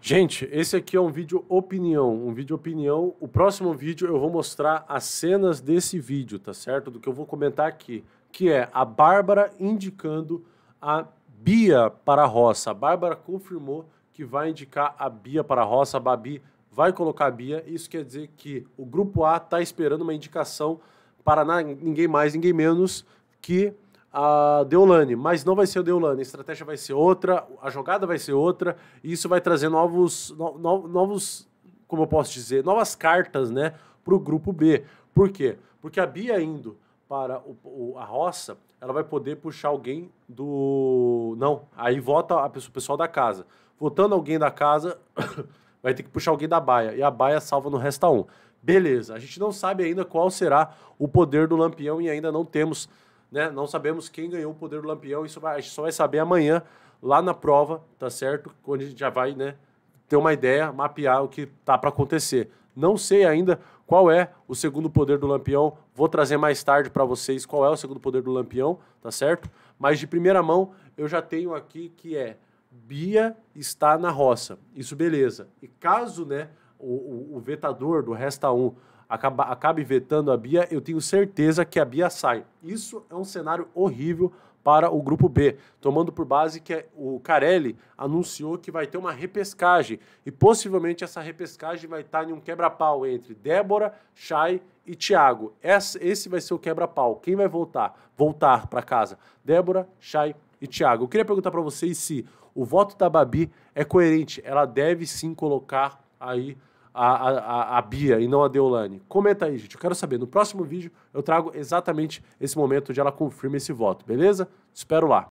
Gente, esse aqui é um vídeo opinião, um vídeo opinião. O próximo vídeo eu vou mostrar as cenas desse vídeo, tá certo? Do que eu vou comentar aqui, que é a Bárbara indicando a Bia para a roça. A Bárbara confirmou que vai indicar a Bia para a roça, a Babi vai colocar a Bia. Isso quer dizer que o grupo A está esperando uma indicação para ninguém mais, ninguém menos que a Deolane, mas não vai ser o Deolane, a estratégia vai ser outra, a jogada vai ser outra, e isso vai trazer novos, no, no, novos como eu posso dizer, novas cartas né, para o grupo B. Por quê? Porque a Bia é indo para o, o, a roça, ela vai poder puxar alguém do. Não, aí vota a pessoa, o pessoal da casa. Votando alguém da casa, vai ter que puxar alguém da baia. E a baia salva no resta um. Beleza, a gente não sabe ainda qual será o poder do Lampião e ainda não temos né? Não sabemos quem ganhou o poder do Lampião, isso vai, a gente só vai saber amanhã, lá na prova, tá certo? quando a gente já vai, né, ter uma ideia, mapear o que tá para acontecer. Não sei ainda qual é o segundo poder do Lampião, vou trazer mais tarde para vocês qual é o segundo poder do Lampião, tá certo? Mas de primeira mão, eu já tenho aqui que é Bia está na roça. Isso beleza. E caso, né, o, o, o vetador do Resta 1 acaba, acabe vetando a Bia, eu tenho certeza que a Bia sai. Isso é um cenário horrível para o grupo B, tomando por base que é, o Carelli anunciou que vai ter uma repescagem e possivelmente essa repescagem vai estar em um quebra-pau entre Débora, Chay e Thiago. Esse vai ser o quebra-pau. Quem vai voltar? Voltar para casa. Débora, Chay e Thiago. Eu queria perguntar para vocês se o voto da Babi é coerente. Ela deve sim colocar aí a, a, a, Bia e não a Deolane? Comenta aí, gente. Eu quero saber. No próximo vídeo eu trago exatamente esse momento onde ela confirma esse voto, beleza? Espero lá.